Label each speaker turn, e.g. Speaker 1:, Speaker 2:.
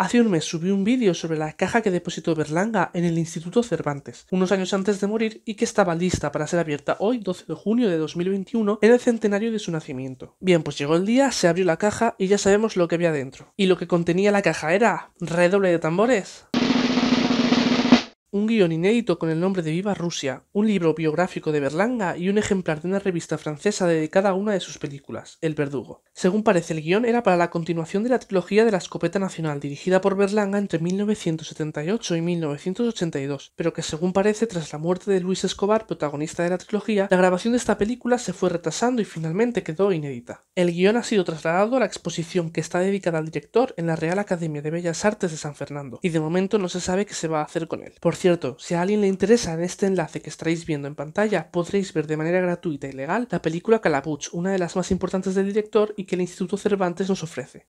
Speaker 1: Hace un mes subí un vídeo sobre la caja que depositó Berlanga en el Instituto Cervantes, unos años antes de morir y que estaba lista para ser abierta hoy, 12 de junio de 2021, en el centenario de su nacimiento. Bien, pues llegó el día, se abrió la caja y ya sabemos lo que había dentro. Y lo que contenía la caja era... redoble de tambores un guión inédito con el nombre de Viva Rusia, un libro biográfico de Berlanga y un ejemplar de una revista francesa dedicada a una de sus películas, El Verdugo. Según parece, el guión era para la continuación de la trilogía de la escopeta nacional dirigida por Berlanga entre 1978 y 1982, pero que según parece, tras la muerte de Luis Escobar, protagonista de la trilogía, la grabación de esta película se fue retrasando y finalmente quedó inédita. El guión ha sido trasladado a la exposición que está dedicada al director en la Real Academia de Bellas Artes de San Fernando, y de momento no se sabe qué se va a hacer con él. Por cierto, si a alguien le interesa en este enlace que estáis viendo en pantalla, podréis ver de manera gratuita y legal la película Calabuch, una de las más importantes del director y que el Instituto Cervantes nos ofrece.